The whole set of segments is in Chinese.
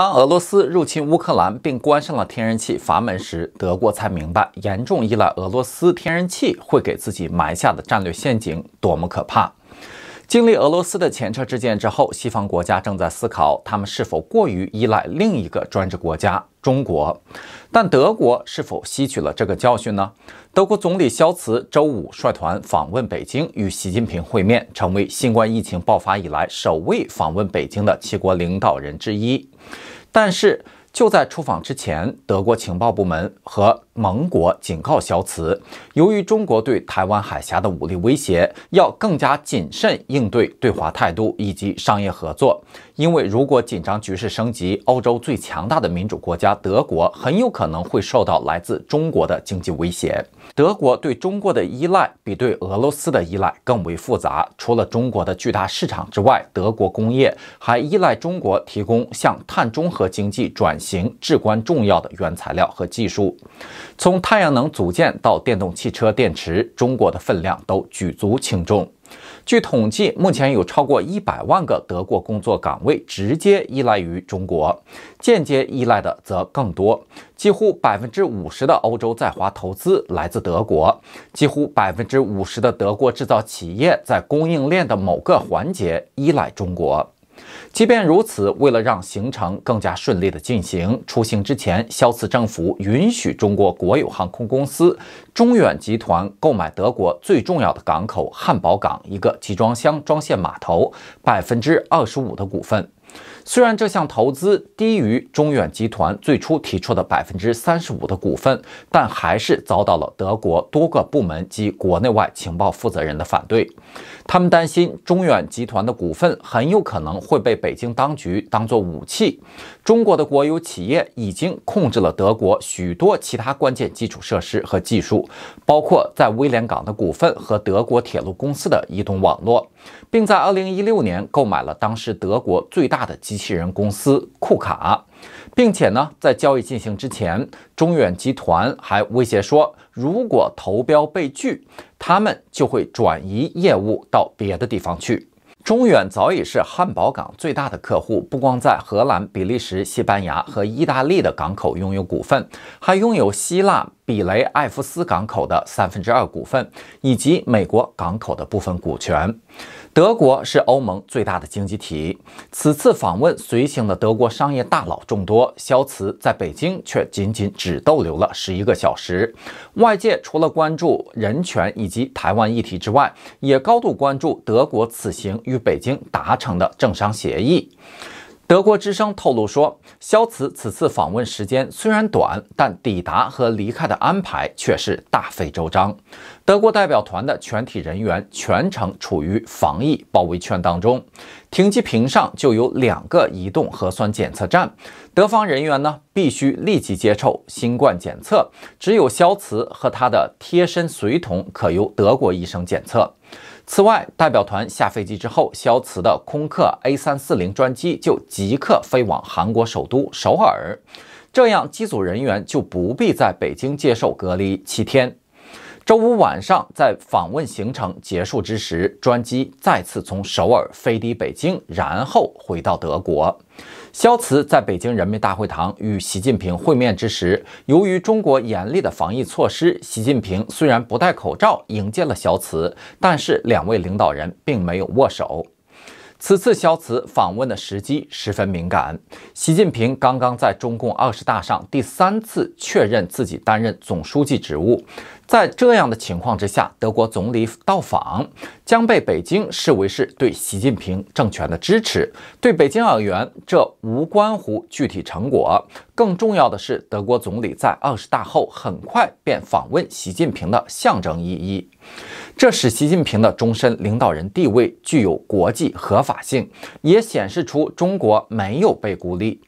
当俄罗斯入侵乌克兰并关上了天然气阀门时，德国才明白严重依赖俄罗斯天然气会给自己埋下的战略陷阱多么可怕。经历俄罗斯的前车之鉴之后，西方国家正在思考他们是否过于依赖另一个专制国家中国。但德国是否吸取了这个教训呢？德国总理肖茨周五率团访问北京，与习近平会面，成为新冠疫情爆发以来首位访问北京的七国领导人之一。但是。就在出访之前，德国情报部门和盟国警告肖茨，由于中国对台湾海峡的武力威胁，要更加谨慎应对对华态度以及商业合作。因为如果紧张局势升级，欧洲最强大的民主国家德国很有可能会受到来自中国的经济威胁。德国对中国的依赖比对俄罗斯的依赖更为复杂。除了中国的巨大市场之外，德国工业还依赖中国提供向碳中和经济转型至关重要的原材料和技术。从太阳能组件到电动汽车电池，中国的分量都举足轻重。据统计，目前有超过一百万个德国工作岗位直接依赖于中国，间接依赖的则更多。几乎百分之五十的欧洲在华投资来自德国，几乎百分之五十的德国制造企业在供应链的某个环节依赖中国。即便如此，为了让行程更加顺利地进行，出行之前，肖茨政府允许中国国有航空公司中远集团购买德国最重要的港口汉堡港一个集装箱装卸码头百分之二十五的股份。虽然这项投资低于中远集团最初提出的百分之三十五的股份，但还是遭到了德国多个部门及国内外情报负责人的反对。他们担心中远集团的股份很有可能会被北京当局当作武器。中国的国有企业已经控制了德国许多其他关键基础设施和技术，包括在威廉港的股份和德国铁路公司的移动网络，并在二零一六年购买了当时德国最大的。机器人公司库卡，并且呢，在交易进行之前，中远集团还威胁说，如果投标被拒，他们就会转移业务到别的地方去。中远早已是汉堡港最大的客户，不光在荷兰、比利时、西班牙和意大利的港口拥有股份，还拥有希腊比雷埃夫斯港口的三分之二股份，以及美国港口的部分股权。德国是欧盟最大的经济体。此次访问随行的德国商业大佬众多，肖茨在北京却仅仅只逗留了十一个小时。外界除了关注人权以及台湾议题之外，也高度关注德国此行与北京达成的政商协议。德国之声透露说，肖茨此次访问时间虽然短，但抵达和离开的安排却是大费周章。德国代表团的全体人员全程处于防疫包围圈当中，停机坪上就有两个移动核酸检测站。德方人员呢，必须立即接受新冠检测，只有肖茨和他的贴身随同可由德国医生检测。此外，代表团下飞机之后，肖磁的空客 A340 专机就即刻飞往韩国首都首尔，这样机组人员就不必在北京接受隔离七天。周五晚上，在访问行程结束之时，专机再次从首尔飞抵北京，然后回到德国。肖茨在北京人民大会堂与习近平会面之时，由于中国严厉的防疫措施，习近平虽然不戴口罩迎接了肖茨，但是两位领导人并没有握手。此次肖茨访问的时机十分敏感。习近平刚刚在中共二十大上第三次确认自己担任总书记职务，在这样的情况之下，德国总理到访将被北京视为是对习近平政权的支持。对北京而言，这无关乎具体成果，更重要的是，德国总理在二十大后很快便访问习近平的象征意义。这使习近平的终身领导人地位具有国际合法性，也显示出中国没有被孤立。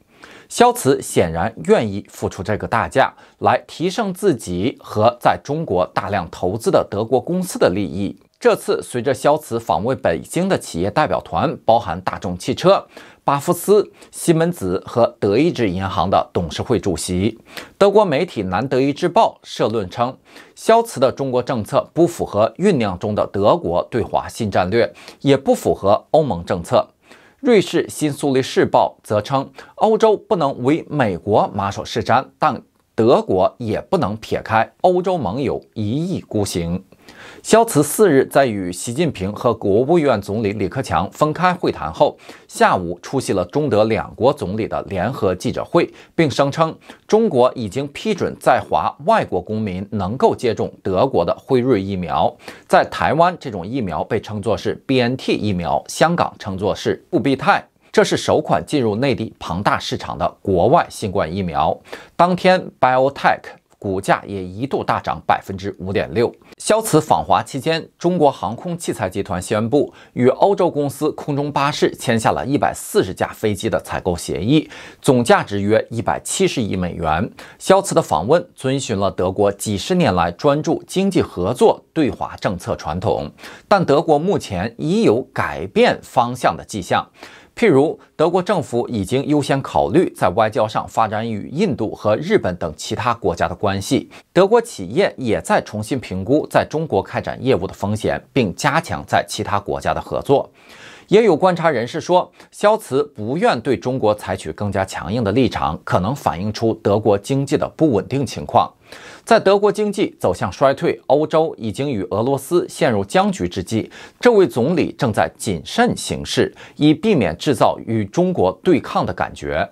肖茨显然愿意付出这个大价来提升自己和在中国大量投资的德国公司的利益。这次，随着肖茨访问北京的企业代表团，包含大众汽车、巴夫斯、西门子和德意志银行的董事会主席。德国媒体《南德意志报》社论称，肖茨的中国政策不符合酝酿中的德国对华新战略，也不符合欧盟政策。瑞士《新苏黎世报》则称，欧洲不能为美国马首是瞻，但德国也不能撇开欧洲盟友一意孤行。肖茨四日在与习近平和国务院总理李克强分开会谈后，下午出席了中德两国总理的联合记者会，并声称，中国已经批准在华外国公民能够接种德国的辉瑞疫苗。在台湾，这种疫苗被称作是 BNT 疫苗，香港称作是布必泰。这是首款进入内地庞大市场的国外新冠疫苗。当天，Biotech。股价也一度大涨百分之五点六。肖茨访华期间，中国航空器材集团宣布与欧洲公司空中巴士签下了一百四十架飞机的采购协议，总价值约一百七十亿美元。肖茨的访问遵循了德国几十年来专注经济合作对华政策传统，但德国目前已有改变方向的迹象。譬如，德国政府已经优先考虑在外交上发展与印度和日本等其他国家的关系。德国企业也在重新评估在中国开展业务的风险，并加强在其他国家的合作。也有观察人士说，肖茨不愿对中国采取更加强硬的立场，可能反映出德国经济的不稳定情况。在德国经济走向衰退、欧洲已经与俄罗斯陷入僵局之际，这位总理正在谨慎行事，以避免制造与中国对抗的感觉。